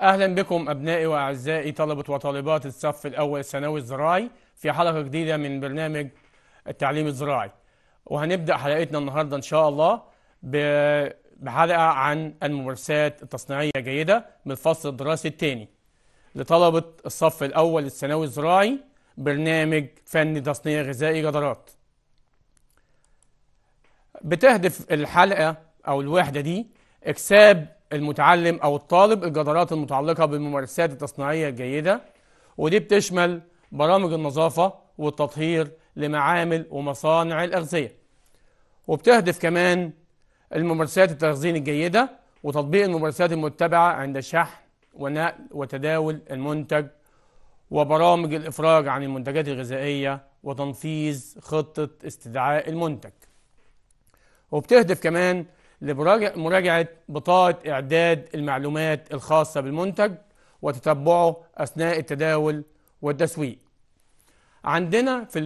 أهلا بكم أبنائي وأعزائي طلبة وطالبات الصف الأول الثانوي الزراعي في حلقة جديدة من برنامج التعليم الزراعي وهنبدأ حلقتنا النهاردة إن شاء الله بحلقة عن الممارسات التصنيعية جيدة من الفصل الدراسي الثاني لطلبة الصف الأول الثانوي الزراعي برنامج فن تصنيع غذائي جدارات بتهدف الحلقة أو الوحدة دي إكساب المتعلم أو الطالب الجدارات المتعلقة بالممارسات التصنيعية الجيدة ودي بتشمل برامج النظافة والتطهير لمعامل ومصانع الأغذية وبتهدف كمان الممارسات التخزين الجيدة وتطبيق الممارسات المتبعة عند شحن ونقل وتداول المنتج وبرامج الإفراج عن المنتجات الغذائية وتنفيذ خطة استدعاء المنتج وبتهدف كمان لمراجعة بطاقة إعداد المعلومات الخاصة بالمنتج وتتبعه أثناء التداول والتسويق عندنا في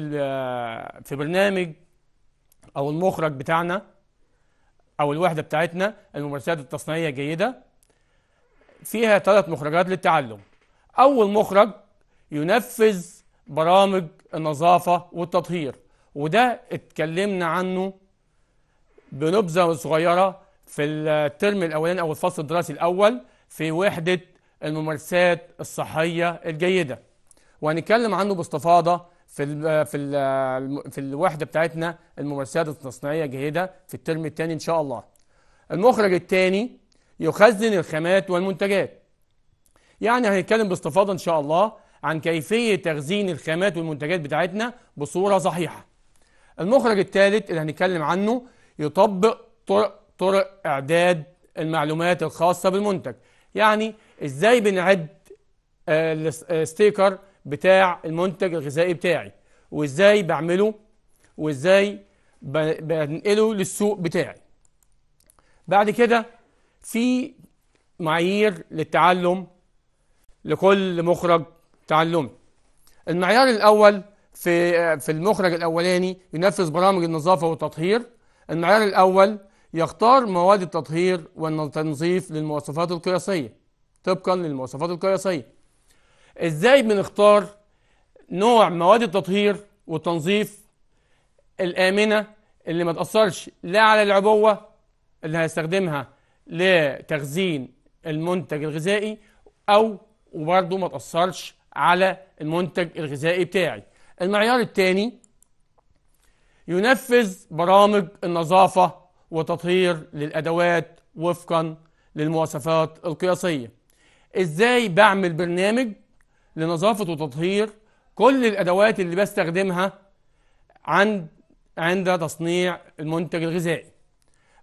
في برنامج أو المخرج بتاعنا أو الوحدة بتاعتنا الممارسات التصنيعية الجيدة فيها ثلاث مخرجات للتعلم أول مخرج ينفذ برامج النظافة والتطهير وده اتكلمنا عنه بنبذة صغيرة في الترم الأولاني أو الفصل الدراسي الأول في وحدة الممارسات الصحية الجيدة وهنتكلم عنه باستفاضة في الـ في الـ في الوحدة بتاعتنا الممارسات التصنيعية الجيدة في الترم الثاني إن شاء الله. المخرج الثاني يخزن الخامات والمنتجات. يعني هنتكلم باستفاضة إن شاء الله عن كيفية تخزين الخامات والمنتجات بتاعتنا بصورة صحيحة. المخرج الثالث اللي هنتكلم عنه يطبق طرق طرق إعداد المعلومات الخاصة بالمنتج يعني إزاي بنعد آه، الستيكر آه، بتاع المنتج الغذائي بتاعي وإزاي بعمله وإزاي بنقله للسوق بتاعي بعد كده في معايير للتعلم لكل مخرج تعلمي المعيار الأول في آه، في المخرج الأولاني ينفذ برامج النظافة والتطهير المعيار الأول يختار مواد التطهير والتنظيف للمواصفات القياسية طبقا للمواصفات القياسية ازاي بنختار نوع مواد التطهير والتنظيف الآمنة اللي ما تأثرش لا على العبوة اللي هيستخدمها لتخزين المنتج الغذائي أو وبرضه ما تأثرش على المنتج الغذائي بتاعي المعيار الثاني ينفذ برامج النظافة وتطهير للأدوات وفقا للمواصفات القياسية إزاي بعمل برنامج لنظافة وتطهير كل الأدوات اللي بستخدمها عند عند تصنيع المنتج الغذائي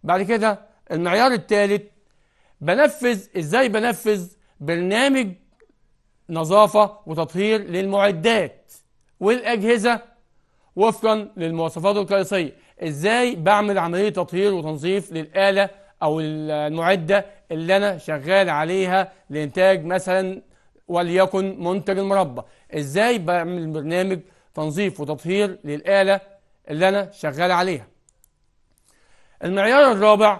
بعد كده المعيار الثالث بنفذ ازاي بنفذ برنامج نظافة وتطهير للمعدات والأجهزة وفقا للمواصفات القياسية ازاي بعمل عملية تطهير وتنظيف للآلة او المعدة اللي انا شغال عليها لانتاج مثلا وليكن منتج المربى ازاي بعمل برنامج تنظيف وتطهير للآلة اللي انا شغال عليها المعيار الرابع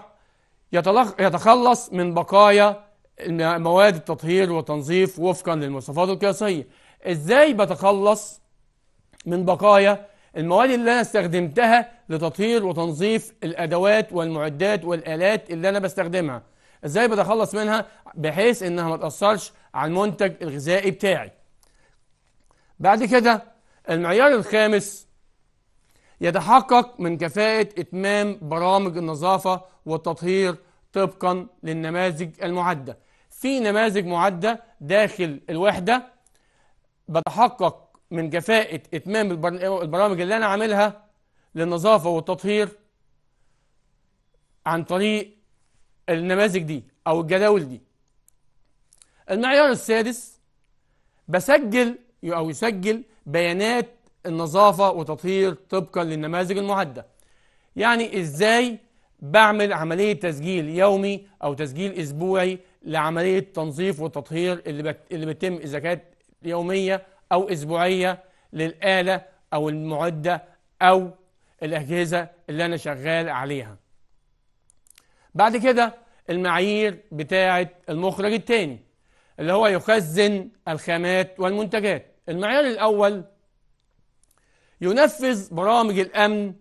يتخلص من بقايا مواد التطهير والتنظيف وفقا للمواصفات القياسية ازاي بتخلص من بقايا المواد اللي أنا استخدمتها لتطهير وتنظيف الأدوات والمعدات والآلات اللي أنا بستخدمها إزاي بتخلص منها بحيث إنها ما تأثرش على المنتج الغذائي بتاعي بعد كده المعيار الخامس يتحقق من كفاءة إتمام برامج النظافة والتطهير طبقا للنماذج المعدة في نماذج معدة داخل الوحدة بتحقق من كفاءة إتمام البرامج اللي أنا عاملها للنظافة والتطهير عن طريق النماذج دي أو الجداول دي المعيار السادس بسجل أو يسجل بيانات النظافة وتطهير طبقا للنماذج المعدة يعني إزاي بعمل عملية تسجيل يومي أو تسجيل أسبوعي لعملية تنظيف وتطهير اللي, بت... اللي بتتم إذا كانت يومية أو أسبوعية للآلة أو المعدة أو الأجهزة اللي أنا شغال عليها بعد كده المعايير بتاعة المخرج الثاني اللي هو يخزن الخامات والمنتجات المعيار الأول ينفذ برامج الأمن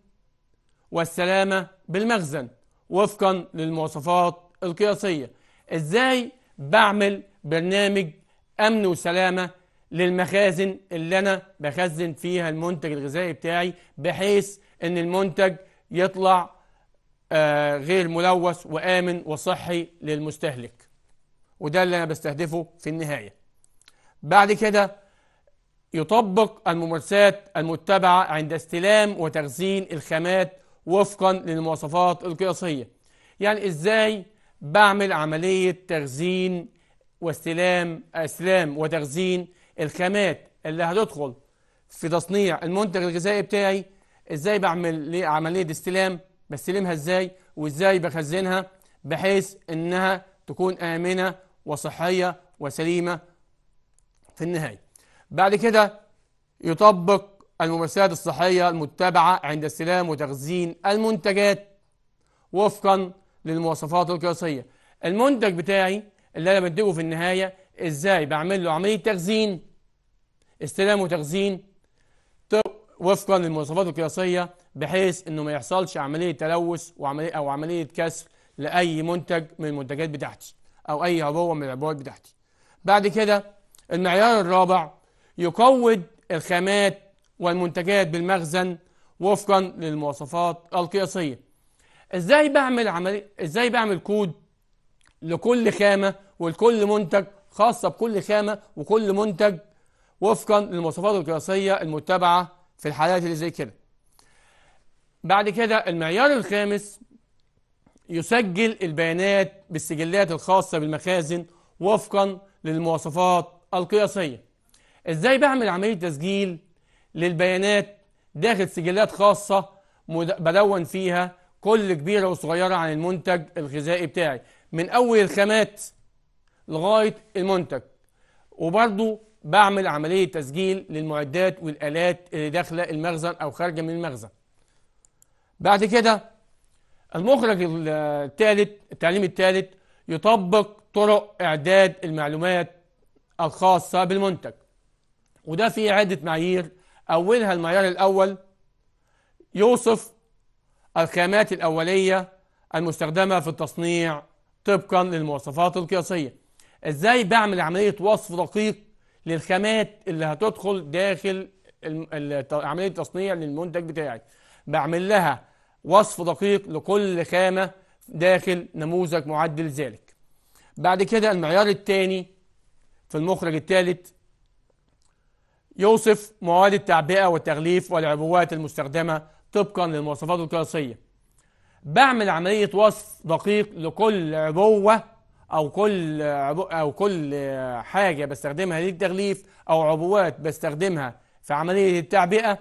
والسلامة بالمخزن وفقا للمواصفات القياسية ازاي بعمل برنامج أمن وسلامة للمخازن اللي أنا بخزن فيها المنتج الغذائي بتاعي بحيث أن المنتج يطلع آه، غير ملوث وآمن وصحي للمستهلك وده اللي أنا بستهدفه في النهاية بعد كده يطبق الممارسات المتبعة عند استلام وتخزين الخامات وفقا للمواصفات القياسية يعني إزاي بعمل عملية تخزين واستلام استلام وتخزين الخامات اللي هتدخل في تصنيع المنتج الغذائي بتاعي ازاي بعمل عمليه استلام بستلمها ازاي وازاي بخزنها بحيث انها تكون امنه وصحيه وسليمه في النهايه بعد كده يطبق الممارسات الصحيه المتبعه عند استلام وتخزين المنتجات وفقا للمواصفات القياسيه المنتج بتاعي اللي انا بنتجه في النهايه ازاي بعمل له عملية تخزين استلام وتخزين وفقا للمواصفات القياسية بحيث انه ما يحصلش عملية تلوث وعملية او عملية كسر لأي منتج من المنتجات بتاعتي او اي عبوة من العبوات بتاعتي بعد كده المعيار الرابع يقود الخامات والمنتجات بالمخزن وفقا للمواصفات القياسية ازاي بعمل عملية ازاي بعمل كود لكل خامة ولكل منتج خاصة بكل خامة وكل منتج وفقا للمواصفات القياسية المتبعة في الحالات اللي زي كده بعد كده المعيار الخامس يسجل البيانات بالسجلات الخاصة بالمخازن وفقا للمواصفات القياسية ازاي بعمل عملية تسجيل للبيانات داخل سجلات خاصة بدون فيها كل كبيرة وصغيرة عن المنتج الغذائي بتاعي من أول الخامات لغاية المنتج وبرضو بعمل عملية تسجيل للمعدات والآلات اللي داخلة المخزن أو خارجة من المخزن بعد كده المخرج الثالث التعليم الثالث يطبق طرق إعداد المعلومات الخاصة بالمنتج وده في عدة معايير أولها المعيار الأول يوصف الخامات الأولية المستخدمة في التصنيع طبقا للمواصفات القياسية ازاي بعمل عملية وصف دقيق للخامات اللي هتدخل داخل عملية تصنيع للمنتج بتاعي بعمل لها وصف دقيق لكل خامة داخل نموذج معدل ذلك بعد كده المعيار الثاني في المخرج الثالث يوصف مواد التعبئة والتغليف والعبوات المستخدمة طبقا للمواصفات القياسية بعمل عملية وصف دقيق لكل عبوة او كل او كل حاجه بستخدمها للتغليف او عبوات بستخدمها في عمليه التعبئه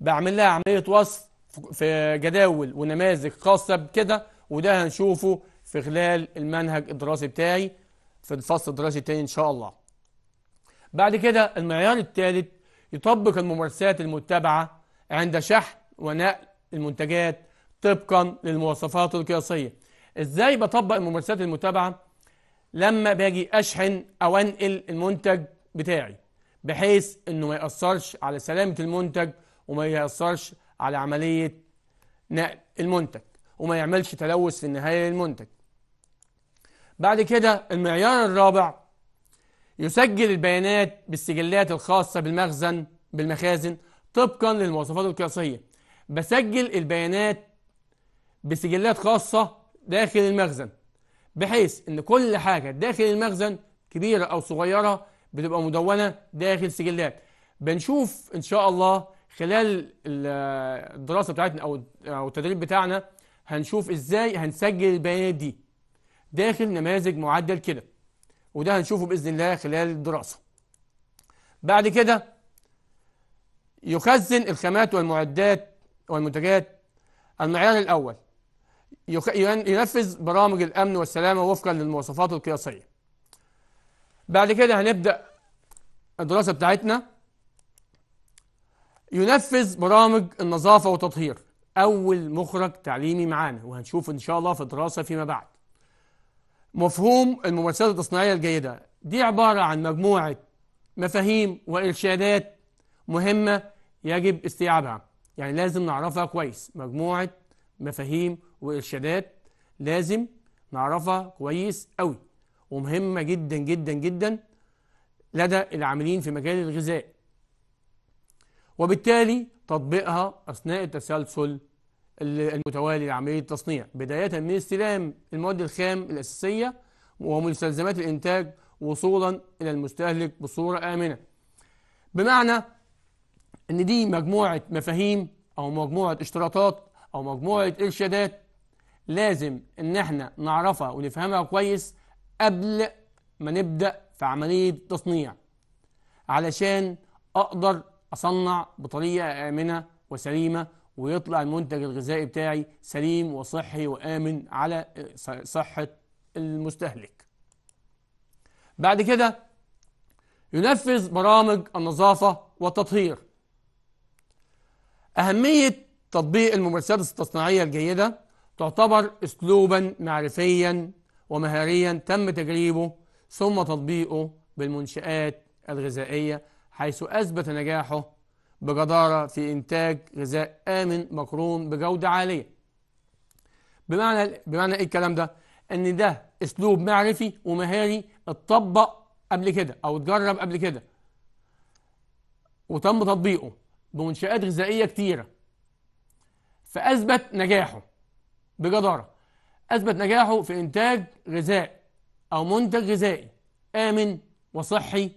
بعمل لها عمليه وصف في جداول ونماذج خاصه بكده وده هنشوفه في خلال المنهج الدراسي بتاعي في الفصل الدراسي التاني ان شاء الله بعد كده المعيار الثالث يطبق الممارسات المتبعه عند شحن ونقل المنتجات طبقا للمواصفات القياسيه ازاي بطبق الممارسات المتابعه لما باجي اشحن او انقل المنتج بتاعي بحيث انه ما ياثرش على سلامه المنتج وما ياثرش على عمليه نقل المنتج وما يعملش تلوث في النهايه للمنتج بعد كده المعيار الرابع يسجل البيانات بالسجلات الخاصه بالمخزن بالمخازن طبقا للمواصفات القياسيه بسجل البيانات بسجلات خاصه داخل المخزن بحيث ان كل حاجه داخل المخزن كبيره او صغيره بتبقى مدونه داخل سجلات بنشوف ان شاء الله خلال الدراسه بتاعتنا او او التدريب بتاعنا هنشوف ازاي هنسجل البيانات دي داخل نماذج معدل كده وده هنشوفه باذن الله خلال الدراسه بعد كده يخزن الخامات والمعدات والمنتجات المعيار الاول ينفذ برامج الأمن والسلامة وفقا للمواصفات القياسية بعد كده هنبدأ الدراسة بتاعتنا ينفذ برامج النظافة والتطهير أول مخرج تعليمي معانا وهنشوف إن شاء الله في الدراسة فيما بعد مفهوم الممارسات التصنيعية الجيدة دي عبارة عن مجموعة مفاهيم وإرشادات مهمة يجب استيعابها يعني لازم نعرفها كويس مجموعة مفاهيم وإرشادات لازم نعرفها كويس قوي ومهمة جدا جدا جدا لدى العاملين في مجال الغذاء وبالتالي تطبيقها أثناء التسلسل المتوالي لعملية التصنيع بداية من استلام المواد الخام الأساسية ومستلزمات الإنتاج وصولا إلى المستهلك بصورة آمنة بمعنى أن دي مجموعة مفاهيم أو مجموعة اشتراطات أو مجموعة إرشادات لازم ان احنا نعرفها ونفهمها كويس قبل ما نبدأ في عملية تصنيع علشان اقدر اصنع بطريقة امنة وسليمة ويطلع المنتج الغذائي بتاعي سليم وصحي وامن على صحة المستهلك بعد كده ينفذ برامج النظافة والتطهير أهمية تطبيق الممارسات التصنيعية الجيدة تعتبر أسلوبا معرفيا ومهاريا تم تجريبه ثم تطبيقه بالمنشآت الغذائية حيث أثبت نجاحه بجدارة في إنتاج غذاء آمن مقرون بجودة عالية بمعنى بمعنى إيه الكلام ده؟ إن ده أسلوب معرفي ومهاري اتطبق قبل كده أو اتجرب قبل كده وتم تطبيقه بمنشآت غذائية كتيرة فأثبت نجاحه بجدارة أثبت نجاحه في إنتاج غذاء أو منتج غذائي آمن وصحي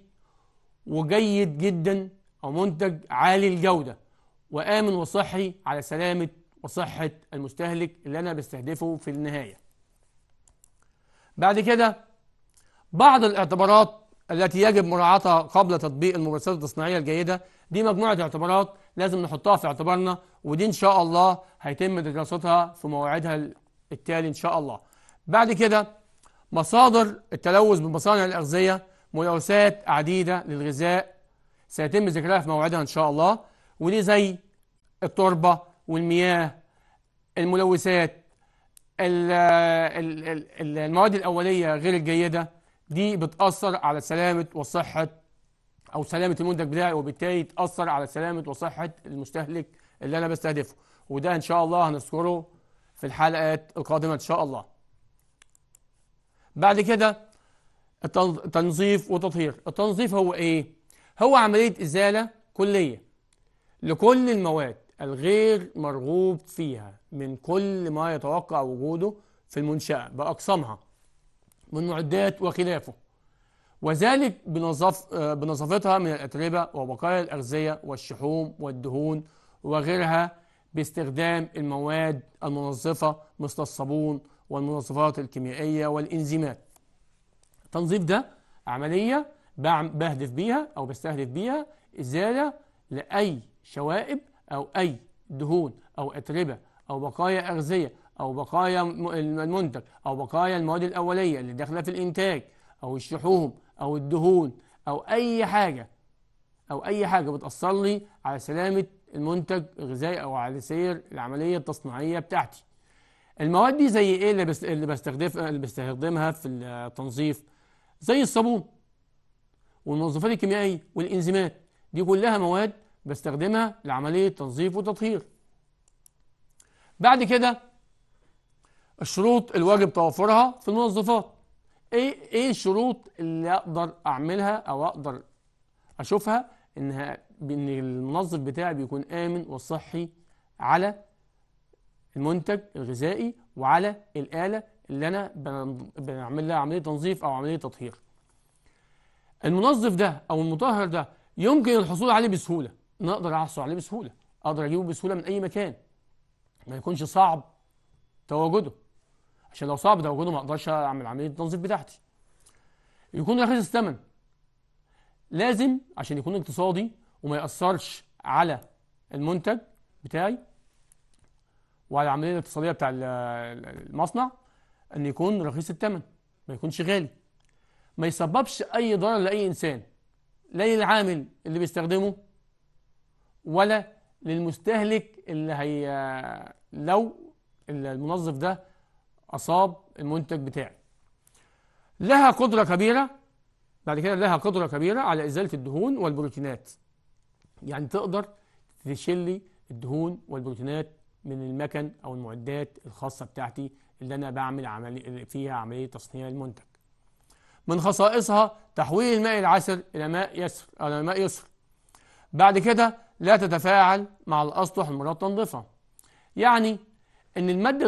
وجيد جدا أو منتج عالي الجودة وآمن وصحي على سلامة وصحة المستهلك اللي أنا بستهدفه في النهاية بعد كده بعض الاعتبارات التي يجب مراعاتها قبل تطبيق الممارسات التصنيعية الجيدة دي مجموعة اعتبارات لازم نحطها في اعتبارنا ودي إن شاء الله هيتم دراستها في مواعيدها التالي إن شاء الله بعد كده مصادر التلوث بالمصانع الأغذية ملوثات عديدة للغذاء سيتم ذكرها في موعدها إن شاء الله ودي زي التربة والمياه الملوثات المواد الأولية غير الجيدة دي بتأثر على سلامة وصحة او سلامه المنتج بتاعي وبالتالي تاثر على سلامه وصحه المستهلك اللي انا بستهدفه وده ان شاء الله هنذكره في الحلقات القادمه ان شاء الله بعد كده تنظيف وتطهير التنظيف هو ايه هو عمليه ازاله كليه لكل المواد الغير مرغوب فيها من كل ما يتوقع وجوده في المنشاه باقسامها من معدات وخلافه وذلك بنظف آه، بنظافتها من الأتربة وبقايا الأغذية والشحوم والدهون وغيرها باستخدام المواد المنظفة مثل الصابون والمنظفات الكيميائية والإنزيمات التنظيف ده عملية بهدف بيها أو بستهدف بيها إزالة لأي شوائب أو أي دهون أو أتربة أو بقايا أغذية أو بقايا المنتج أو بقايا المواد الأولية اللي داخلة في الإنتاج أو الشحوم أو الدهون أو أي حاجة أو أي حاجة بتأثر لي على سلامة المنتج الغذائي أو على سير العملية التصنيعية بتاعتي المواد دي زي إيه اللي, بس اللي بستخدمها في التنظيف زي الصابون والمنظفات الكيميائية والإنزيمات دي كلها مواد بستخدمها لعملية تنظيف وتطهير بعد كده الشروط الواجب توفرها في المنظفات ايه ايه الشروط اللي اقدر اعملها او اقدر اشوفها انها ان المنظف بتاعي بيكون امن وصحي على المنتج الغذائي وعلى الاله اللي انا بعمل لها عمليه تنظيف او عمليه تطهير المنظف ده او المطهر ده يمكن الحصول عليه بسهوله انا اقدر احصل عليه بسهوله اقدر اجيبه بسهوله من اي مكان ما يكونش صعب تواجده عشان لو صعب وجوده ما اقدرش اعمل عمليه التنظيف بتاعتي يكون رخيص الثمن لازم عشان يكون اقتصادي وما ياثرش على المنتج بتاعي وعلى العمليه الاقتصاديه بتاع المصنع ان يكون رخيص الثمن ما يكونش غالي ما يسببش اي ضرر لاي انسان لا للعامل اللي بيستخدمه ولا للمستهلك اللي هي لو المنظف ده أصاب المنتج بتاعي لها قدرة كبيرة بعد كده لها قدرة كبيرة على إزالة الدهون والبروتينات يعني تقدر تشلي الدهون والبروتينات من المكن أو المعدات الخاصة بتاعتي اللي أنا بعمل عملي فيها عملية تصنيع المنتج من خصائصها تحويل الماء العسر إلى ماء يسر إلى ماء يسر بعد كده لا تتفاعل مع الأسطح المرات تنظيفها يعني ان الماده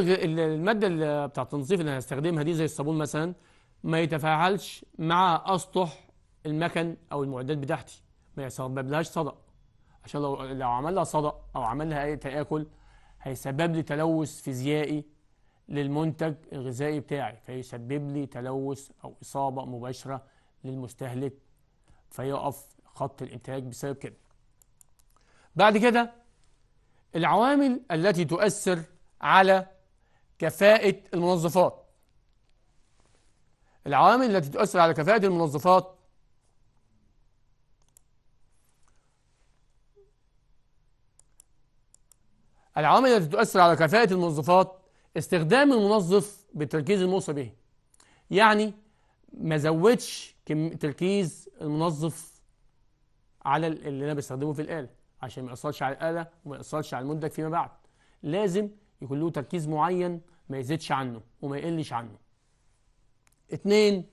الماده بتاع التنظيف اللي هنستخدمها دي زي الصابون مثلا ما يتفاعلش مع اسطح المكن او المعدات بتاعتي ما يسببلهاش صدأ عشان لو لو عمل لها صدأ او عمل لها اي تآكل هيسبب لي تلوث فيزيائي للمنتج الغذائي بتاعي فيسبب لي تلوث او اصابه مباشره للمستهلك فيقف خط الانتاج بسبب كده. بعد كده العوامل التي تؤثر على كفاءة المنظفات العوامل التي تؤثر على كفاءة المنظفات العوامل التي تؤثر على كفاءة المنظفات استخدام المنظف بالتركيز الموصى به يعني ما زودش تركيز المنظف على اللي انا بستخدمه في الآلة عشان ما يأثرش على الآلة وما يأثرش على المنتج فيما بعد لازم يكون له تركيز معين ما يزيدش عنه وما يقلش عنه اثنين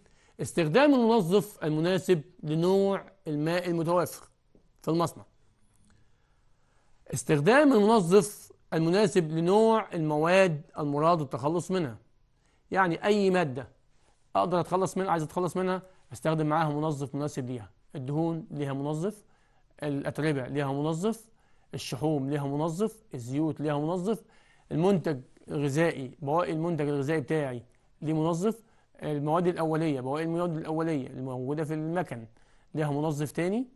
استخدام المنظف المناسب لنوع الماء المتوافر في المصنع استخدام المنظف المناسب لنوع المواد المراد التخلص منها يعني اي ماده اقدر اتخلص منها عايز اتخلص منها استخدم معاها منظف مناسب ليها الدهون ليها منظف الاتربه ليها منظف الشحوم ليها منظف الزيوت ليها منظف المنتج الغذائي بواقي المنتج الغذائي بتاعي لمنظف آه، المواد الأولية بواقي المواد الأولية اللي موجودة في المكن ليها منظف تاني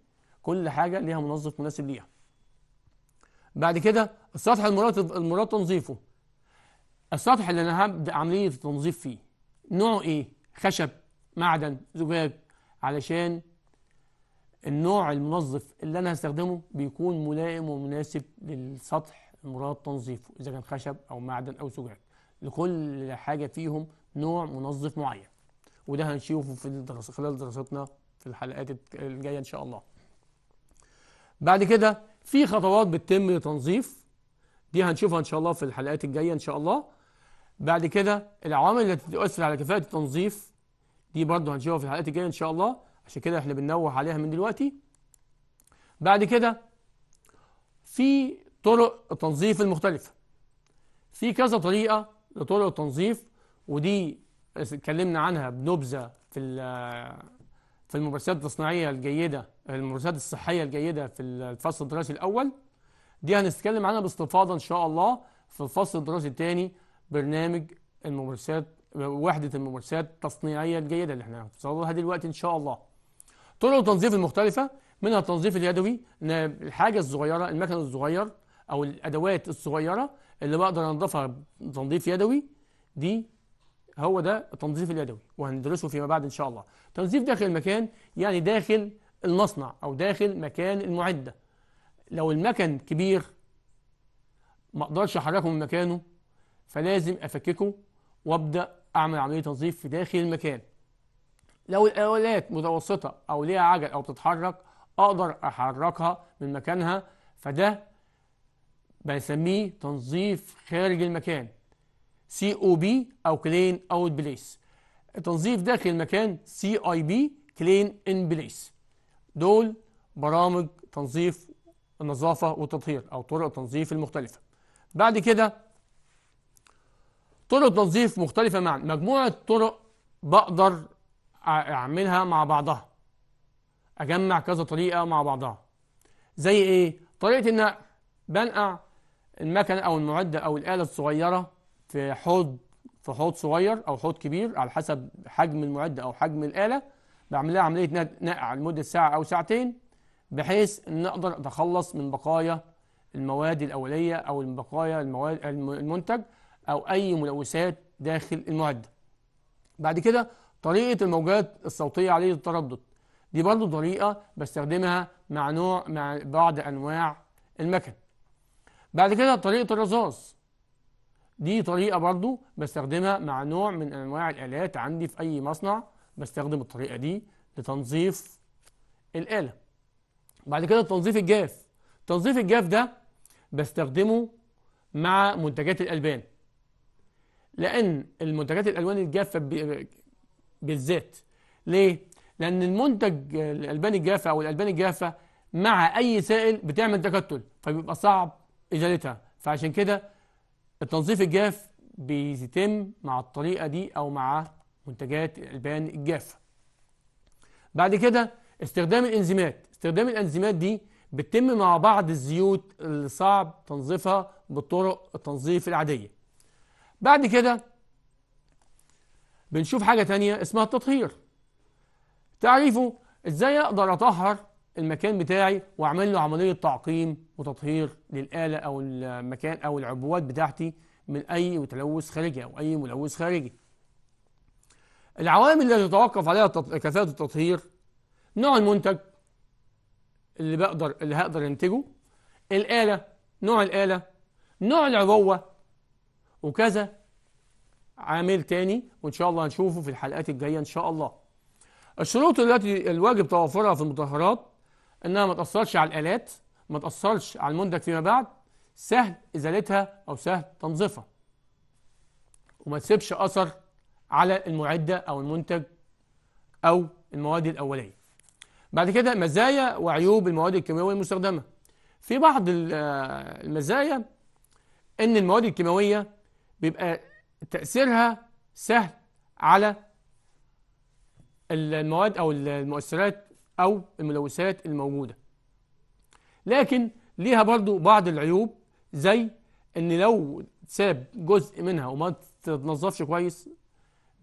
كل حاجة ليها منظف مناسب ليها بعد كده السطح المراد المراد تنظيفه السطح اللي انا هبدا عمليه التنظيف فيه نوعه ايه خشب معدن زجاج علشان النوع المنظف اللي انا هستخدمه بيكون ملائم ومناسب للسطح المراد تنظيفه إذا كان خشب أو معدن أو زجاج لكل حاجة فيهم نوع منظف معين وده هنشوفه في الدراسة خلال دراستنا في الحلقات الجاية إن شاء الله بعد كده في خطوات بتتم لتنظيف دي هنشوفها إن شاء الله في الحلقات الجاية إن شاء الله بعد كده العوامل التي تؤثر على كفاءة التنظيف دي برضه هنشوفها في الحلقات الجاية إن شاء الله عشان كده احنا بننوه عليها من دلوقتي بعد كده في طرق التنظيف المختلفة في كذا طريقة لطرق التنظيف ودي اتكلمنا عنها بنبذة في في الممارسات التصنيعية الجيدة الممارسات الصحية الجيدة في الفصل الدراسي الأول دي هنتكلم عنها باستفاضة إن شاء الله في الفصل الدراسي الثاني برنامج الممارسات وحدة الممارسات التصنيعية الجيدة اللي احنا هنتصورها دلوقتي إن شاء الله طرق التنظيف المختلفة منها التنظيف اليدوي الحاجة الصغيرة المكن الصغير او الادوات الصغيره اللي بقدر انضفها تنظيف يدوي دي هو ده التنظيف اليدوي وهندرسه فيما بعد ان شاء الله تنظيف داخل المكان يعني داخل المصنع او داخل مكان المعده لو المكن كبير ما اقدرش احركه من مكانه فلازم افككه وابدا اعمل عمليه تنظيف في داخل المكان لو الآلات متوسطة أو ليها عجل أو بتتحرك أقدر أحركها من مكانها فده بنسميه تنظيف خارج المكان سي او بي او كلين اوت بليس تنظيف داخل المكان سي اي بي كلين ان بليس دول برامج تنظيف النظافة والتطهير او طرق التنظيف المختلفة بعد كده طرق تنظيف مختلفة معا مجموعة طرق بقدر اعملها مع بعضها اجمع كذا طريقة مع بعضها زي ايه طريقة النقع بنقع المكنة أو المعدة أو الآلة الصغيرة في حوض في حوض صغير أو حوض كبير على حسب حجم المعدة أو حجم الآلة بعمل لها عملية نقع لمدة ساعة أو ساعتين بحيث إن أقدر أتخلص من بقايا المواد الأولية أو بقايا المواد المنتج أو أي ملوثات داخل المعدة بعد كده طريقة الموجات الصوتية عالية التردد دي برضو طريقة بستخدمها مع نوع مع بعض أنواع المكن بعد كده طريقة الرصاص دي طريقة برضو بستخدمها مع نوع من أنواع الآلات عندي في أي مصنع بستخدم الطريقة دي لتنظيف الآلة بعد كده تنظيف الجاف تنظيف الجاف ده بستخدمه مع منتجات الألبان لأن المنتجات الألوان الجافة بالذات ليه؟ لأن المنتج الألبان الجافة أو الألبان الجافة مع أي سائل بتعمل تكتل فبيبقى صعب إزالتها فعشان كده التنظيف الجاف بيتم مع الطريقة دي أو مع منتجات الألبان الجافة بعد كده استخدام الإنزيمات استخدام الإنزيمات دي بتتم مع بعض الزيوت اللي صعب تنظيفها بطرق التنظيف العادية بعد كده بنشوف حاجة تانية اسمها التطهير تعريفه ازاي اقدر اطهر المكان بتاعي واعمل له عملية تعقيم وتطهير للآلة أو المكان أو العبوات بتاعتي من أي تلوث خارجي أو أي ملوث خارجي العوامل اللي تتوقف عليها كفاءه التطهير نوع المنتج اللي بقدر اللي هقدر انتجه الآلة نوع الآلة نوع العبوة وكذا عامل تاني وإن شاء الله هنشوفه في الحلقات الجاية إن شاء الله الشروط التي الواجب توفرها في المطهرات انها ما تاثرش على الالات ما تاثرش على المنتج فيما بعد سهل ازالتها او سهل تنظيفها وما تسيبش اثر على المعده او المنتج او المواد الاوليه بعد كده مزايا وعيوب المواد الكيماويه المستخدمه في بعض آه، المزايا ان المواد الكيماويه بيبقى تاثيرها سهل على المواد او المؤثرات أو الملوثات الموجودة لكن ليها برضو بعض العيوب زي ان لو ساب جزء منها وما تتنظفش كويس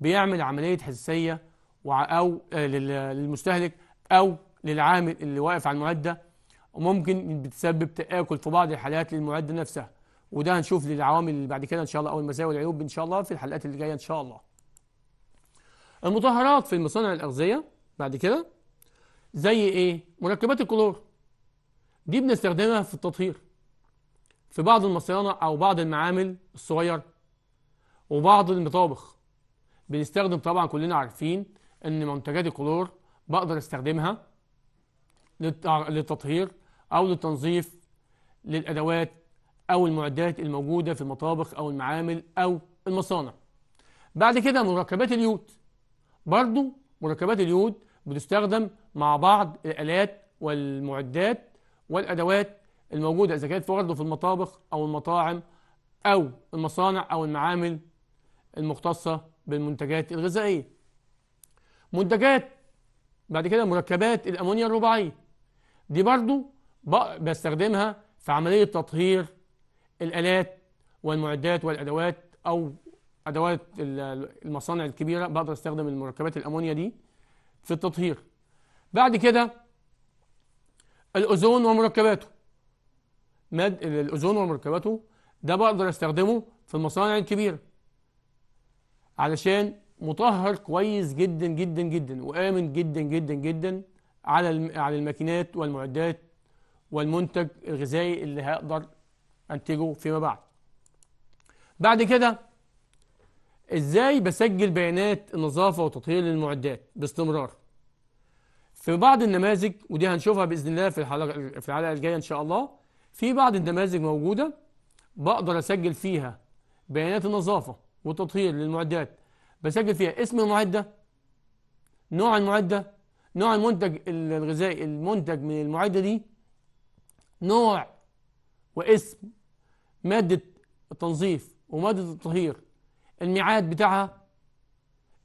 بيعمل عملية حساسية أو آه، للمستهلك أو للعامل اللي واقف على المعدة وممكن بتسبب تآكل في بعض الحالات للمعدة نفسها وده هنشوف للعوامل اللي بعد كده إن شاء الله أو المزايا والعيوب إن شاء الله في الحلقات اللي جاية إن شاء الله المطهرات في المصانع الأغذية بعد كده زي ايه مركبات الكلور دي بنستخدمها في التطهير في بعض المصانع او بعض المعامل الصغيره وبعض المطابخ بنستخدم طبعا كلنا عارفين ان منتجات الكلور بقدر استخدمها للتطهير او للتنظيف للادوات او المعدات الموجوده في المطابخ او المعامل او المصانع بعد كده مركبات اليود برضو مركبات اليود بتستخدم مع بعض الآلات والمعدات والأدوات الموجودة إذا كانت برضه في المطابخ أو المطاعم أو المصانع أو المعامل المختصة بالمنتجات الغذائية منتجات بعد كده مركبات الأمونيا الرباعية دي برضو بستخدمها في عملية تطهير الآلات والمعدات والأدوات أو أدوات المصانع الكبيرة بقدر أستخدم المركبات الأمونيا دي في التطهير بعد كده الأوزون ومركباته ماد الأوزون ومركباته ده بقدر استخدمه في المصانع الكبيرة علشان مطهر كويس جدا جدا جدا وآمن جدا جدا جدا على على الماكينات والمعدات والمنتج الغذائي اللي هقدر انتجه فيما بعد بعد كده ازاي بسجل بيانات النظافه وتطهير المعدات باستمرار في بعض النماذج ودي هنشوفها باذن الله في الحلقه في الحلقه الجايه ان شاء الله في بعض النماذج موجوده بقدر اسجل فيها بيانات النظافه والتطهير للمعدات بسجل فيها اسم المعده نوع المعده نوع المنتج الغذائي المنتج من المعده دي نوع واسم ماده التنظيف وماده التطهير الميعاد بتاعها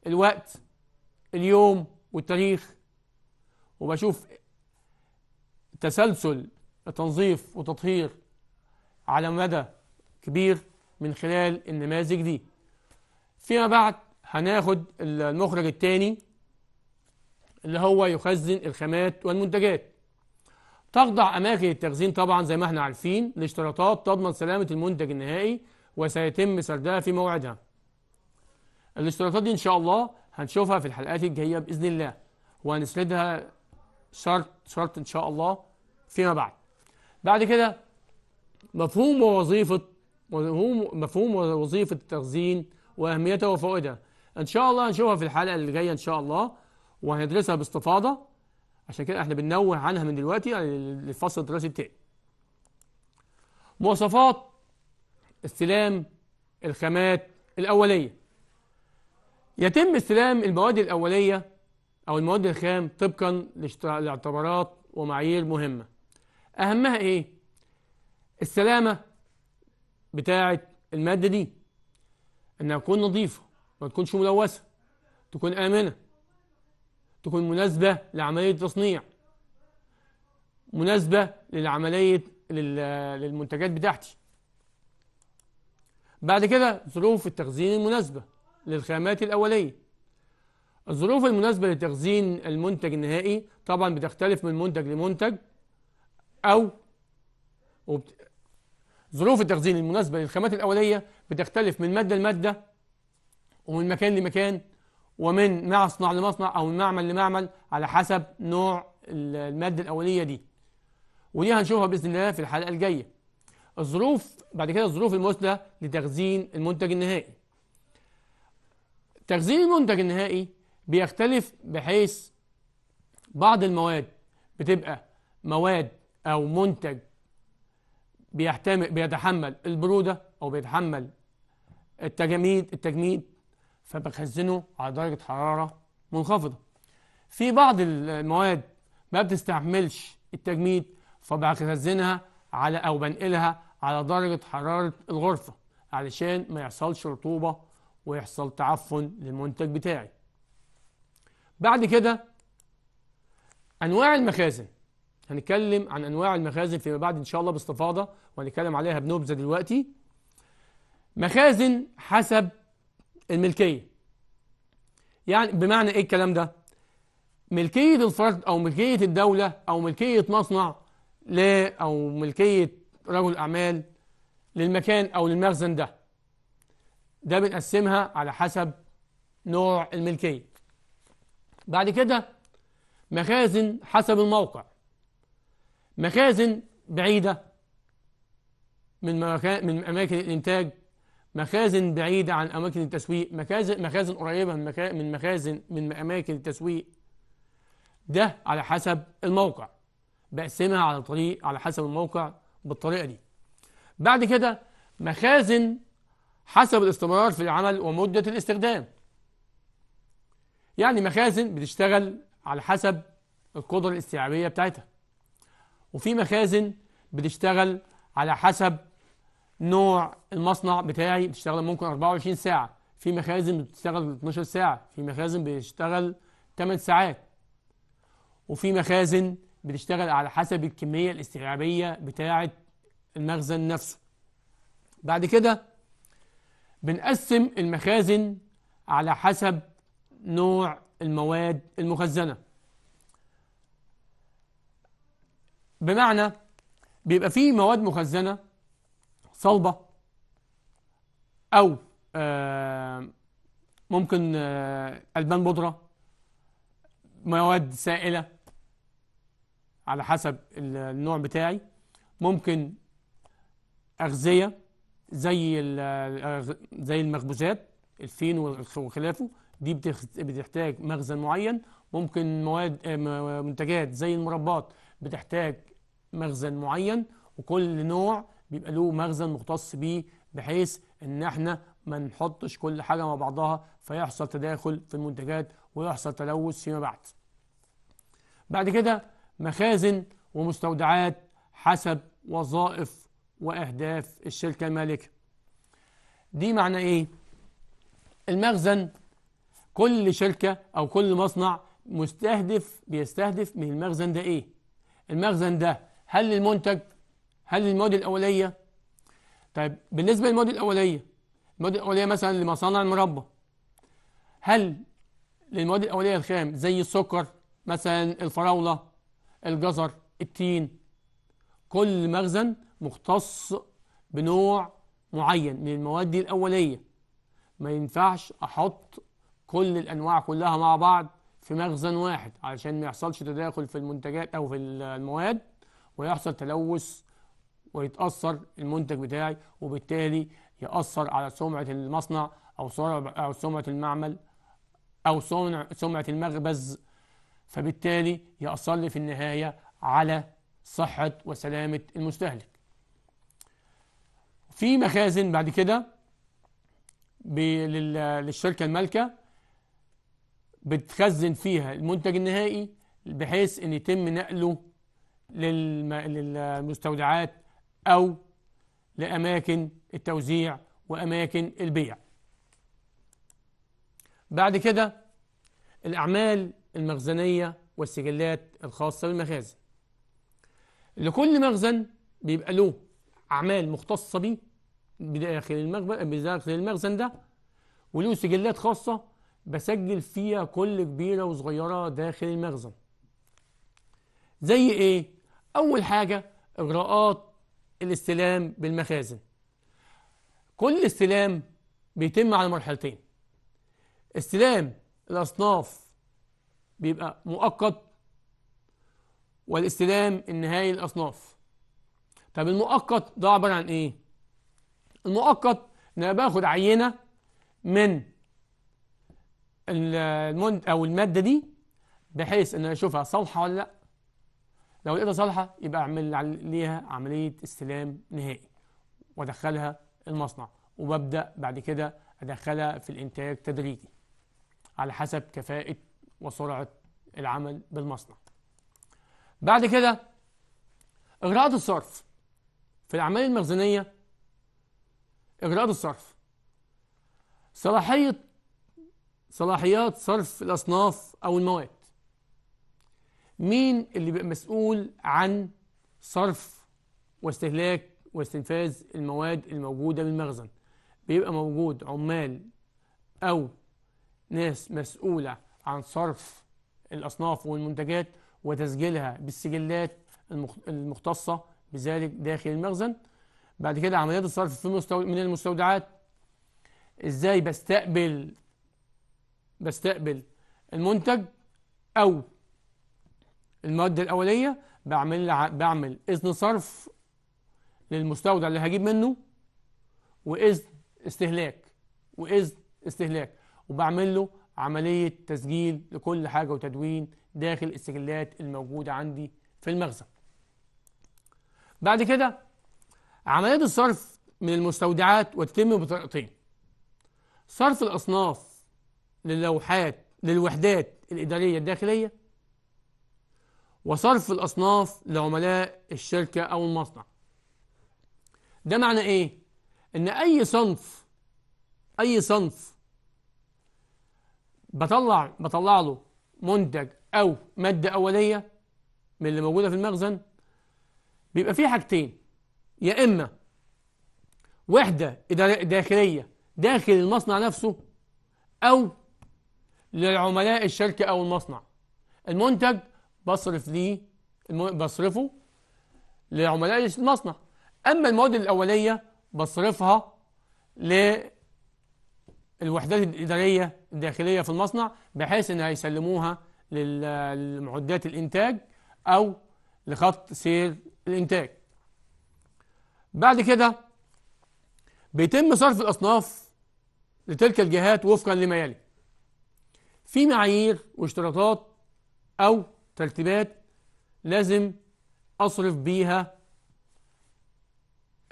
الوقت اليوم والتاريخ وبشوف تسلسل تنظيف وتطهير على مدى كبير من خلال النماذج دي فيما بعد هناخد المخرج الثاني اللي هو يخزن الخامات والمنتجات تخضع أماكن التخزين طبعا زي ما احنا عارفين لاشتراطات تضمن سلامة المنتج النهائي وسيتم سردها في موعدها الاشتراطات دي إن شاء الله هنشوفها في الحلقات الجاية بإذن الله وهنسردها شرط شرط إن شاء الله فيما بعد بعد كده مفهوم ووظيفة مفهوم وظيفة التخزين وأهميتها وفوائدها إن شاء الله هنشوفها في الحلقة اللي جاية إن شاء الله وهندرسها باستفاضة عشان كده احنا بننوه عنها من دلوقتي للفصل الدراسي بتاعي مواصفات استلام الخامات الأولية يتم استلام المواد الأولية أو المواد الخام طبقا لاعتبارات ومعايير مهمة أهمها إيه؟ السلامة بتاعة المادة دي إنها تكون نظيفة ما تكونش ملوثة تكون آمنة تكون مناسبة لعملية التصنيع مناسبة للعملية للمنتجات بتاعتي بعد كده ظروف التخزين المناسبة للخامات الأولية الظروف المناسبة لتخزين المنتج النهائي طبعا بتختلف من منتج لمنتج أو وبت... ظروف التخزين المناسبة للخامات الأولية بتختلف من مادة لمادة ومن مكان لمكان ومن مصنع لمصنع أو من معمل لمعمل على حسب نوع المادة الأولية دي ودي هنشوفها بإذن الله في الحلقة الجاية الظروف بعد كده الظروف المثلى لتخزين المنتج النهائي تخزين المنتج النهائي بيختلف بحيث بعض المواد بتبقى مواد أو منتج بيحتمل بيتحمل البرودة أو بيتحمل التجميد التجميد فبخزنه على درجة حرارة منخفضة في بعض المواد ما بتستحملش التجميد فبخزنها على أو بنقلها على درجة حرارة الغرفة علشان ما يحصلش رطوبة ويحصل تعفن للمنتج بتاعي بعد كده انواع المخازن هنتكلم عن انواع المخازن فيما بعد ان شاء الله باستفاضه وهنتكلم عليها بنبذه دلوقتي مخازن حسب الملكيه يعني بمعنى ايه الكلام ده ملكيه الفرد او ملكيه الدوله او ملكيه مصنع ل او ملكيه رجل اعمال للمكان او للمخزن ده ده بنقسمها على حسب نوع الملكيه بعد كده مخازن حسب الموقع مخازن بعيدة من من أماكن الإنتاج مخازن بعيدة عن أماكن التسويق مخازن مخازن قريبة من, من مخازن من أماكن التسويق ده على حسب الموقع بقسمها على طريق على حسب الموقع بالطريقة دي بعد كده مخازن حسب الاستمرار في العمل ومدة الاستخدام يعني مخازن بتشتغل على حسب القدرة الاستيعابية بتاعتها وفي مخازن بتشتغل على حسب نوع المصنع بتاعي بتشتغل ممكن 24 ساعة في مخازن بتشتغل 12 ساعة في مخازن بتشتغل 8 ساعات وفي مخازن بتشتغل على حسب الكمية الاستيعابية بتاعة المخزن نفسه بعد كده بنقسم المخازن على حسب نوع المواد المخزنة بمعنى بيبقى فيه مواد مخزنة صلبة أو آه، ممكن آه، ألبان بودرة مواد سائلة على حسب النوع بتاعي ممكن أغذية زي آه، زي المخبوزات الفين وخلافه دي بتحتاج مخزن معين ممكن مواد آه، منتجات زي المربات بتحتاج مخزن معين وكل نوع بيبقى له مخزن مختص بيه بحيث ان احنا ما نحطش كل حاجه مع بعضها فيحصل تداخل في المنتجات ويحصل تلوث فيما بعد بعد كده مخازن ومستودعات حسب وظائف واهداف الشركه المالكه دي معنى ايه المخزن كل شركة أو كل مصنع مستهدف بيستهدف من المخزن ده إيه؟ المخزن ده هل للمنتج؟ هل للمواد الأولية؟ طيب بالنسبة للمواد الأولية المواد الأولية مثلا لمصانع المربى هل للمواد الأولية الخام زي السكر مثلا الفراولة الجزر التين كل مخزن مختص بنوع معين من المواد الأولية ما ينفعش أحط كل الأنواع كلها مع بعض في مخزن واحد علشان ما يحصلش تداخل في المنتجات أو في المواد ويحصل تلوث ويتأثر المنتج بتاعي وبالتالي يأثر على سمعة المصنع أو أو سمعة المعمل أو سمعة المخبز فبالتالي يأثر لي في النهاية على صحة وسلامة المستهلك في مخازن بعد كده للشركة المالكة بتخزن فيها المنتج النهائي بحيث ان يتم نقله للمستودعات او لاماكن التوزيع واماكن البيع بعد كده الاعمال المخزنيه والسجلات الخاصه بالمخازن لكل مخزن بيبقى له اعمال مختصه بيه بداخل المخزن بداخل المخزن ده وله سجلات خاصه بسجل فيها كل كبيرة وصغيرة داخل المخزن زي ايه؟ اول حاجة اجراءات الاستلام بالمخازن كل استلام بيتم على مرحلتين استلام الاصناف بيبقى مؤقت والاستلام النهائي الأصناف طب المؤقت ده عبارة عن ايه؟ المؤقت ان انا باخد عينة من المنتج او الماده دي بحيث ان اشوفها صالحه ولا لا لو لقيتها صالحه يبقى اعمل ليها عمليه استلام نهائي وادخلها المصنع وببدا بعد كده ادخلها في الانتاج تدريجي على حسب كفاءه وسرعه العمل بالمصنع بعد كده اغراءات الصرف في الاعمال المخزنيه اغراءات الصرف صلاحيه صلاحيات صرف الأصناف أو المواد مين اللي بيبقى مسؤول عن صرف واستهلاك واستنفاذ المواد الموجودة من المخزن بيبقى موجود عمال أو ناس مسؤولة عن صرف الأصناف والمنتجات وتسجيلها بالسجلات المختصة بذلك داخل المخزن بعد كده عمليات الصرف في من المستودعات ازاي بستقبل بستقبل المنتج أو المواد الأولية بعمل بعمل إذن صرف للمستودع اللي هجيب منه وإذن استهلاك وإذن استهلاك وبعمل له عملية تسجيل لكل حاجة وتدوين داخل السجلات الموجودة عندي في المخزن بعد كده عملية الصرف من المستودعات وتتم بطريقتين صرف الأصناف للوحات للوحدات الإدارية الداخلية وصرف الأصناف لعملاء الشركة أو المصنع ده معنى إيه؟ إن أي صنف أي صنف بطلع بطلع له منتج أو مادة أولية من اللي موجودة في المخزن بيبقى فيه حاجتين يا إما وحدة إدارية داخلية داخل المصنع نفسه أو لعملاء الشركة أو المصنع المنتج بصرف ليه بصرفه لعملاء المصنع أما المواد الأولية بصرفها للوحدات الإدارية الداخلية في المصنع بحيث أنها يسلموها لمعدات الإنتاج أو لخط سير الإنتاج بعد كده بيتم صرف الأصناف لتلك الجهات وفقا لما يلي في معايير واشتراطات أو ترتيبات لازم أصرف بيها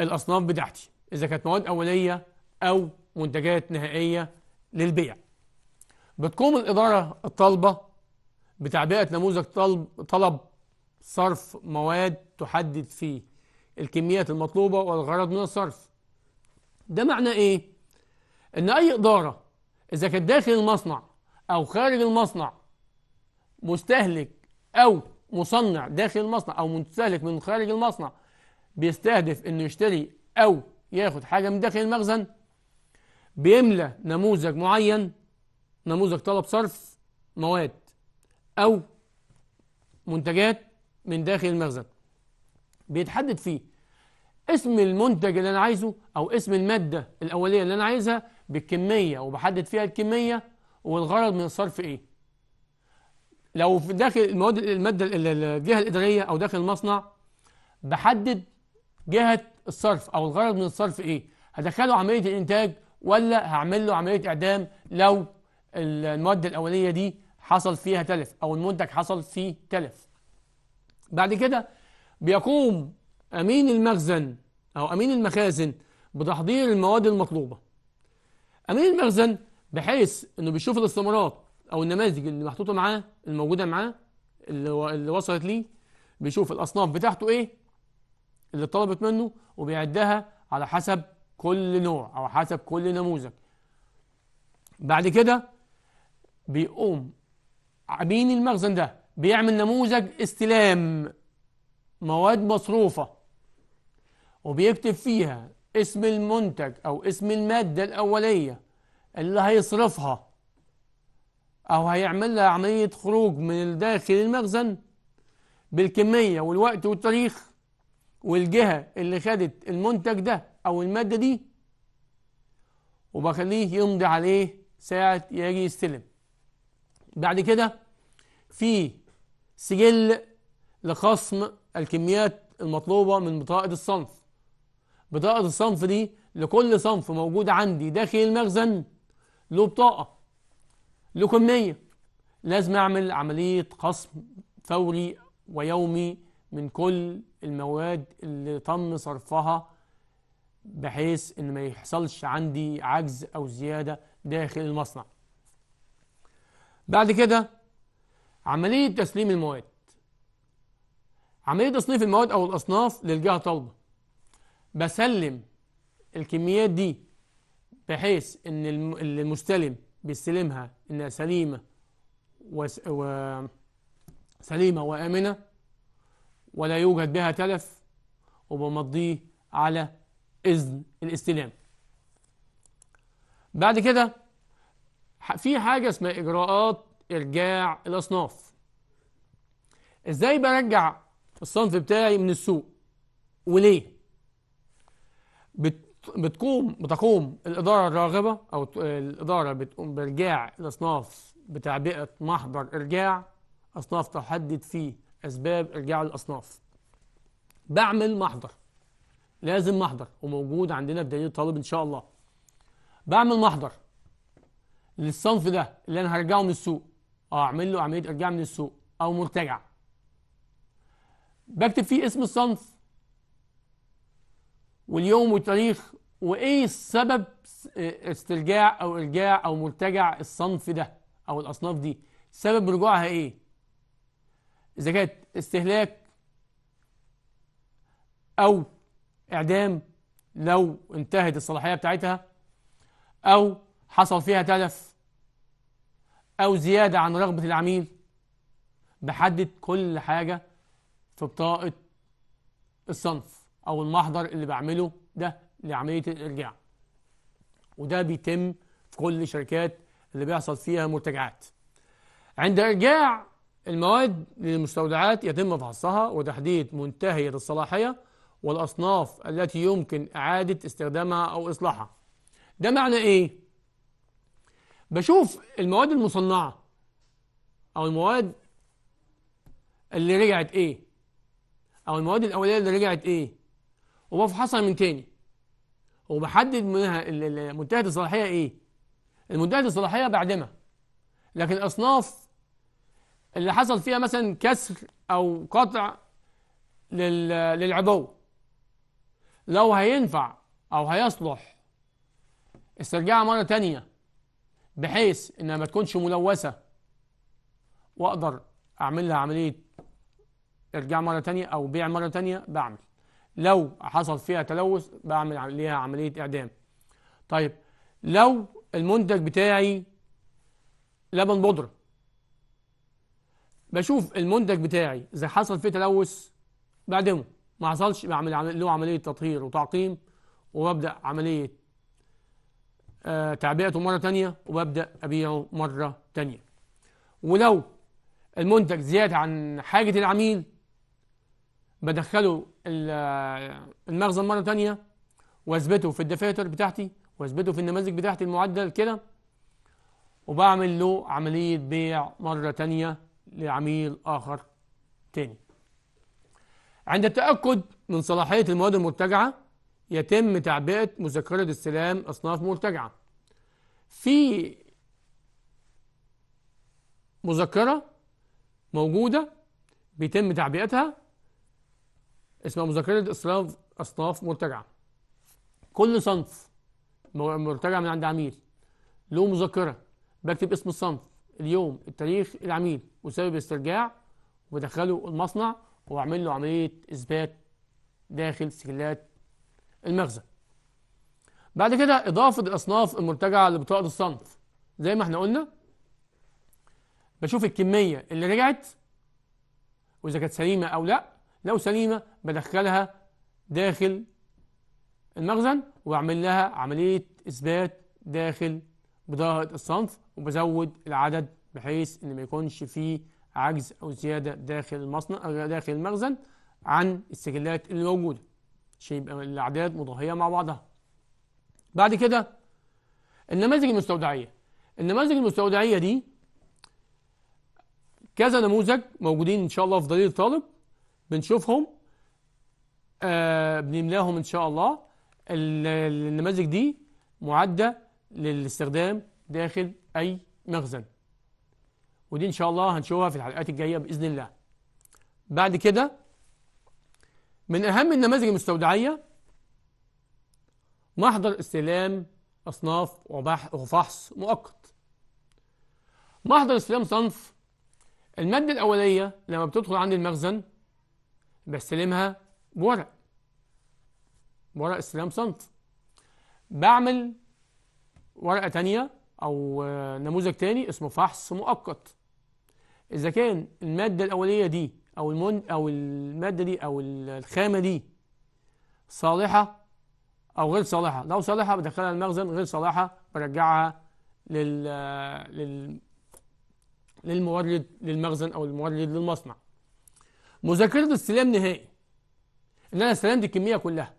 الأصناف بتاعتي إذا كانت مواد أولية أو منتجات نهائية للبيع بتقوم الإدارة الطالبة بتعبئة نموذج طلب, طلب صرف مواد تحدد فيه الكميات المطلوبة والغرض من الصرف ده معنى إيه؟ إن أي إدارة إذا كانت داخل المصنع أو خارج المصنع مستهلك أو مصنع داخل المصنع أو مستهلك من خارج المصنع بيستهدف إنه يشتري أو ياخد حاجة من داخل المخزن بيملى نموذج معين نموذج طلب صرف مواد أو منتجات من داخل المخزن بيتحدد فيه اسم المنتج اللي أنا عايزه أو اسم المادة الأولية اللي أنا عايزها بالكمية وبحدد فيها الكمية والغرض من الصرف ايه لو في داخل المواد الماده الجهه الاداريه او داخل المصنع بحدد جهه الصرف او الغرض من الصرف ايه هدخله عمليه الانتاج ولا هعمل له عمليه اعدام لو المواد الاوليه دي حصل فيها تلف او المنتج حصل فيه تلف بعد كده بيقوم امين المخزن او امين المخازن بتحضير المواد المطلوبه امين المخزن بحيث انه بيشوف الاستمارات او النماذج اللي محطوطه معاه الموجوده معاه اللي, اللي وصلت ليه بيشوف الاصناف بتاعته ايه اللي طلبت منه وبيعدها على حسب كل نوع او حسب كل نموذج بعد كده بيقوم عبين المخزن ده بيعمل نموذج استلام مواد مصروفه وبيكتب فيها اسم المنتج او اسم الماده الاوليه اللي هيصرفها أو هيعمل لها عملية خروج من داخل المخزن بالكمية والوقت والتاريخ والجهة اللي خدت المنتج ده أو المادة دي وبخليه يمضي عليه ساعة يجي يستلم بعد كده في سجل لخصم الكميات المطلوبة من بطاقة الصنف بطاقة الصنف دي لكل صنف موجود عندي داخل المخزن له بطاقة له كمية لازم أعمل عملية قسم فوري ويومي من كل المواد اللي تم صرفها بحيث ان ما يحصلش عندي عجز او زيادة داخل المصنع بعد كده عملية تسليم المواد عملية تصنيف المواد او الاصناف للجهة طالبة بسلم الكميات دي بحيث ان المستلم بيستلمها انها سليمه وس... و... سليمه وامنه ولا يوجد بها تلف وبمضيه على اذن الاستلام بعد كده في حاجه اسمها اجراءات ارجاع الاصناف ازاي برجع الصنف بتاعي من السوق وليه بت بتقوم بتقوم الإدارة الراغبة أو الإدارة بتقوم بإرجاع الأصناف بتعبئة محضر إرجاع أصناف تحدد فيه أسباب إرجاع الأصناف بعمل محضر لازم محضر وموجود عندنا في دليل الطالب إن شاء الله بعمل محضر للصنف ده اللي أنا هرجعه من السوق أو أعمل له عملية إرجاع من السوق أو مرتجع بكتب فيه اسم الصنف واليوم والتاريخ وايه السبب استرجاع او ارجاع او مرتجع الصنف ده او الاصناف دي سبب رجوعها ايه اذا كانت استهلاك او اعدام لو انتهت الصلاحيه بتاعتها او حصل فيها تلف او زياده عن رغبه العميل بحدد كل حاجه في بطاقه الصنف أو المحضر اللي بعمله ده لعملية الإرجاع وده بيتم في كل الشركات اللي بيحصل فيها مرتجعات عند إرجاع المواد للمستودعات يتم فحصها وتحديد منتهية الصلاحية والأصناف التي يمكن إعادة استخدامها أو إصلاحها ده معنى إيه؟ بشوف المواد المصنعة أو المواد اللي رجعت إيه؟ أو المواد الأولية اللي رجعت إيه؟ وبفحصها من تاني وبحدد منها منتهى الصلاحيه ايه المنتهى الصلاحيه بعدمها لكن الاصناف اللي حصل فيها مثلا كسر او قطع للعضو لو هينفع او هيصلح استرجعها مره تانية بحيث انها ما تكونش ملوثه واقدر اعمل لها عمليه ارجاع مره تانية او بيع مره تانية بعمل لو حصل فيها تلوث بعمل ليها عملية إعدام طيب لو المنتج بتاعي لبن بودرة بشوف المنتج بتاعي إذا حصل فيه تلوث بعدمه ما حصلش بعمل له عملية تطهير وتعقيم وببدأ عملية آه، تعبئته مرة تانية وببدأ أبيعه مرة تانية ولو المنتج زيادة عن حاجة العميل بدخله المخزن مرة ثانيه واثبته في الدفاتر بتاعتي واثبته في النماذج بتاعتي المعدل كده وبعمل له عملية بيع مرة ثانيه لعميل آخر ثاني عند التأكد من صلاحية المواد المرتجعة يتم تعبئة مذكرة استلام أصناف مرتجعة في مذكرة موجودة بيتم تعبئتها اسمها مذكره اصلاف اصناف مرتجعه كل صنف مرتجع من عند عميل له مذكره بكتب اسم الصنف اليوم التاريخ العميل وسبب الاسترجاع وبدخله المصنع واعمل له عمليه اثبات داخل سجلات المخزن بعد كده اضافه الاصناف المرتجعه لبطاقه الصنف زي ما احنا قلنا بشوف الكميه اللي رجعت واذا كانت سليمه او لا لو سليمة بدخلها داخل المخزن وأعمل لها عملية إثبات داخل بضاعة الصنف وبزود العدد بحيث إن ما يكونش فيه عجز أو زيادة داخل المصنع أو آه، داخل المخزن عن السجلات اللي موجودة عشان يبقى الأعداد مضاهية مع بعضها بعد كده النماذج المستودعية النماذج المستودعية دي كذا نموذج موجودين إن شاء الله في دليل الطالب بنشوفهم آه بنملاهم ان شاء الله النماذج دي معدة للاستخدام داخل اي مخزن ودي ان شاء الله هنشوفها في الحلقات الجاية بإذن الله بعد كده من اهم النماذج المستودعية محضر استلام أصناف وفحص مؤقت محضر استلام صنف المادة الأولية لما بتدخل عند المخزن بستلمها بورق بورق استلام سنت بعمل ورقة تانية أو آه، نموذج تاني اسمه فحص مؤقت إذا كان المادة الأولية دي أو المن أو المادة دي أو الخامة دي صالحة أو غير صالحة لو صالحة بدخلها المخزن غير صالحة برجعها لل آه، للمورد للمخزن أو المورد للمصنع مذاكره استلام نهائي ان انا استلمت الكميه كلها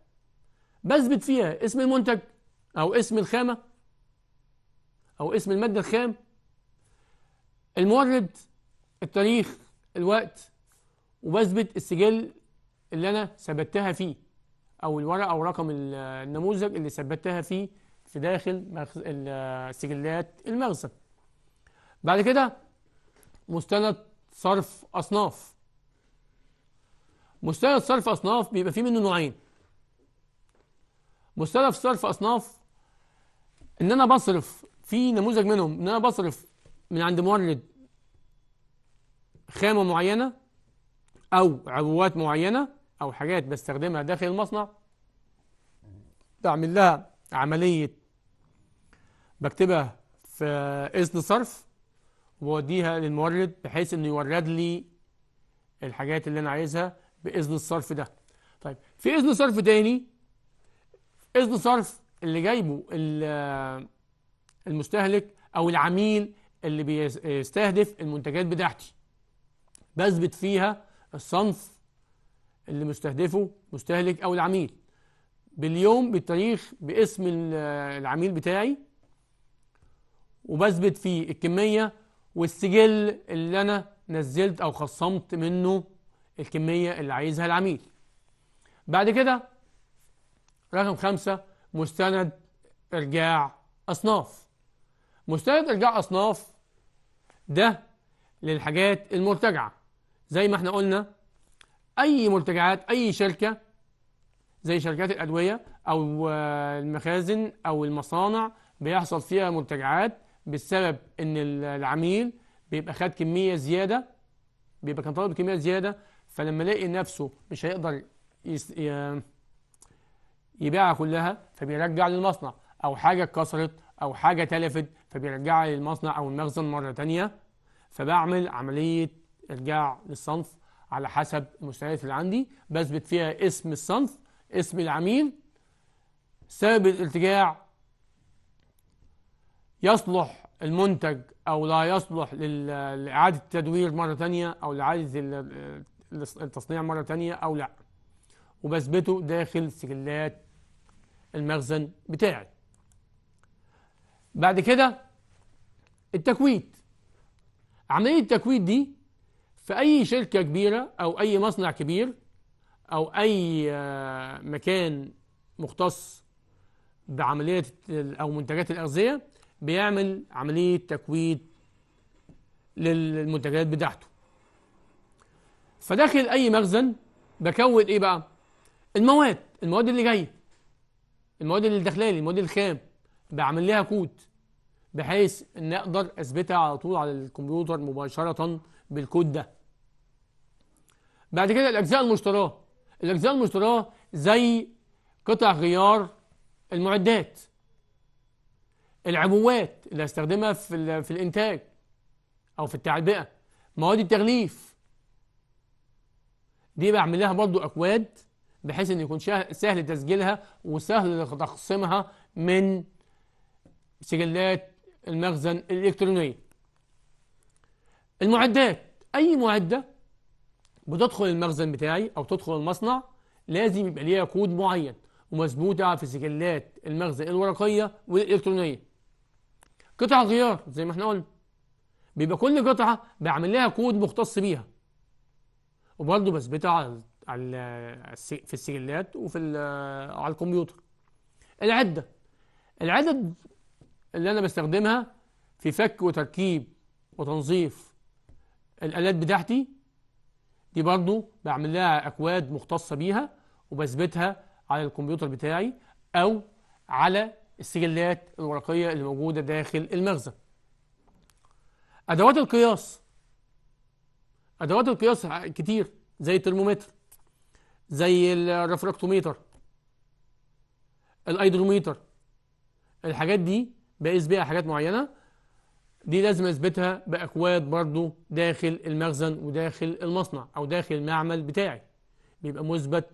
بثبت فيها اسم المنتج او اسم الخامه او اسم الماده الخام المورد التاريخ الوقت وبثبت السجل اللي انا ثبتها فيه او الورقه او رقم النموذج اللي ثبتها فيه في داخل سجلات المخزن بعد كده مستند صرف اصناف مستند صرف أصناف بيبقى فيه منه نوعين مستند صرف أصناف إن أنا بصرف في نموذج منهم إن أنا بصرف من عند مورد خامة معينة أو عبوات معينة أو حاجات بستخدمها داخل المصنع بعمل لها عملية بكتبها في إذن صرف وأوديها للمورد بحيث إنه يورد لي الحاجات اللي أنا عايزها باذن الصرف ده طيب في اذن صرف تاني اذن صرف اللي جايبه المستهلك او العميل اللي بيستهدف المنتجات بتاعتي بثبت فيها الصنف اللي مستهدفه مستهلك او العميل باليوم بالتاريخ باسم العميل بتاعي وبثبت فيه الكميه والسجل اللي انا نزلت او خصمت منه الكمية اللي عايزها العميل بعد كده رقم خمسة مستند إرجاع أصناف مستند إرجاع أصناف ده للحاجات المرتجعة زي ما احنا قلنا أي مرتجعات أي شركة زي شركات الأدوية أو المخازن أو المصانع بيحصل فيها مرتجعات بسبب إن العميل بيبقى خد كمية زيادة بيبقى كان طالب كمية زيادة فلما يلاقي نفسه مش هيقدر يس... ي... يبيعها كلها فبيرجع للمصنع او حاجه اتكسرت او حاجه تلفت فبيرجعها للمصنع او المخزن مره تانية فبعمل عمليه ارجاع للصنف على حسب المستهدف اللي عندي بثبت فيها اسم الصنف اسم العميل سبب الارتجاع يصلح المنتج او لا يصلح لاعاده التدوير مره تانية او لاعاده التصنيع مرة تانية أو لا وبثبته داخل سجلات المخزن بتاعي بعد كده التكويت عملية التكويت دي في أي شركة كبيرة أو أي مصنع كبير أو أي آه، مكان مختص بعملية أو منتجات الأغذية بيعمل عملية تكويت للمنتجات بتاعته فداخل أي مخزن بكون إيه بقى؟ المواد المواد اللي جاية المواد اللي داخلة لي المواد الخام بعمل لها كود بحيث إن أقدر أثبتها على طول على الكمبيوتر مباشرة بالكود ده بعد كده الأجزاء المشتراه الأجزاء المشتراه زي قطع غيار المعدات العبوات اللي هستخدمها في, في الإنتاج أو في التعبئة مواد التغليف دي بعمل لها برضو أكواد بحيث إن يكون سهل تسجيلها وسهل تخصيمها من سجلات المخزن الإلكترونية المعدات أي معدة بتدخل المخزن بتاعي أو تدخل المصنع لازم يبقى ليها كود معين ومثبوتة في سجلات المخزن الورقية والإلكترونية قطع غيار زي ما احنا قلنا بيبقى كل قطعة بعمل لها كود مختص بيها وبرضه بثبتها على في السجلات وفي على الكمبيوتر العدة العدد اللي أنا بستخدمها في فك وتركيب وتنظيف الآلات بتاعتي دي برضو بعمل لها أكواد مختصة بيها وبثبتها على الكمبيوتر بتاعي أو على السجلات الورقية اللي موجودة داخل المخزن أدوات القياس ادوات القياس كتير زي الترمومتر زي الرفراكتوميتر الايدروميتر الحاجات دي بقيس بيها حاجات معينه دي لازم اثبتها باكواد برضو داخل المخزن وداخل المصنع او داخل المعمل بتاعي بيبقى مثبت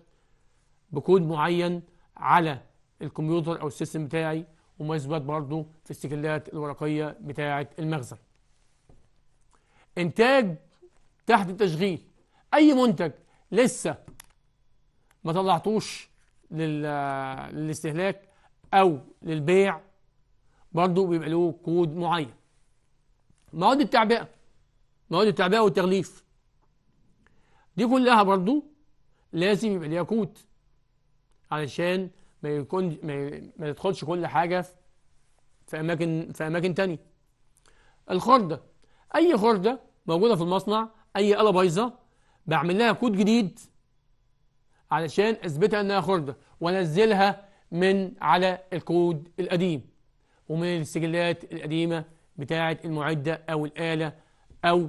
بكود معين على الكمبيوتر او السيستم بتاعي ومثبت برضو في السجلات الورقيه بتاعه المخزن انتاج تحت التشغيل اي منتج لسه ما طلعتوش للاستهلاك او للبيع برضه بيبقى له كود معين مواد التعبئه مواد التعبئه والتغليف دي كلها برضه لازم يبقى ليها كود علشان ما يكون ما, ما تدخلش كل حاجه في اماكن في اماكن تانية الخرده اي خرده موجوده في المصنع أي آلة بايظة بعمل لها كود جديد علشان أثبتها إنها خردة وأنزلها من على الكود القديم ومن السجلات القديمة بتاعة المعدة أو الآلة أو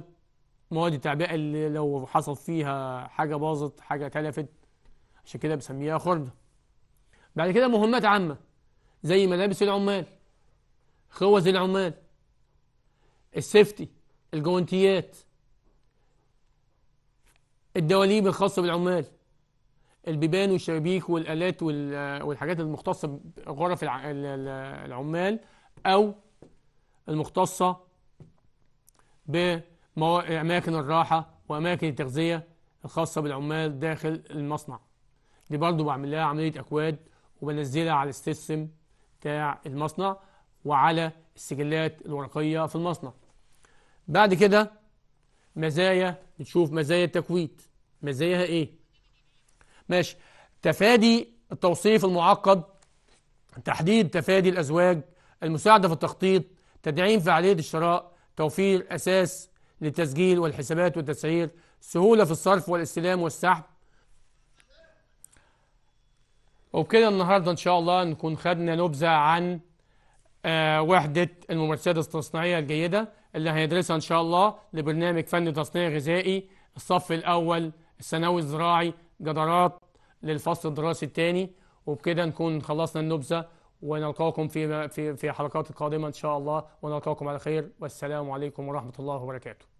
مواد التعبئة اللي لو حصل فيها حاجة باظت حاجة تلفت عشان كده بسميها خردة بعد كده مهمات عامة زي ملابس العمال خوذ العمال السيفتي الجوانتيات الدواليب الخاصة بالعمال البيبان والشبابيك والآلات والحاجات المختصة بغرف العمال أو المختصة بأماكن الراحة وأماكن التغذية الخاصة بالعمال داخل المصنع دي برضو بعمل لها عملية أكواد وبنزلها على السيستم بتاع المصنع وعلى السجلات الورقية في المصنع بعد كده مزايا نشوف مزايا التكويت مزاياها ايه ماشي تفادي التوصيف المعقد تحديد تفادي الازواج المساعده في التخطيط تدعيم فعاليه الشراء توفير اساس للتسجيل والحسابات والتسعير سهوله في الصرف والاستلام والسحب وبكده النهارده ان شاء الله نكون خدنا نبذه عن آه، وحده الممارسات التصنيعيه الجيده اللي هندرسها إن شاء الله لبرنامج فن تصنيع غذائي الصف الأول الثانوي الزراعي جدارات للفصل الدراسي الثاني وبكده نكون خلصنا النبذة ونلقاكم في في في حلقات القادمة إن شاء الله ونلقاكم على خير والسلام عليكم ورحمة الله وبركاته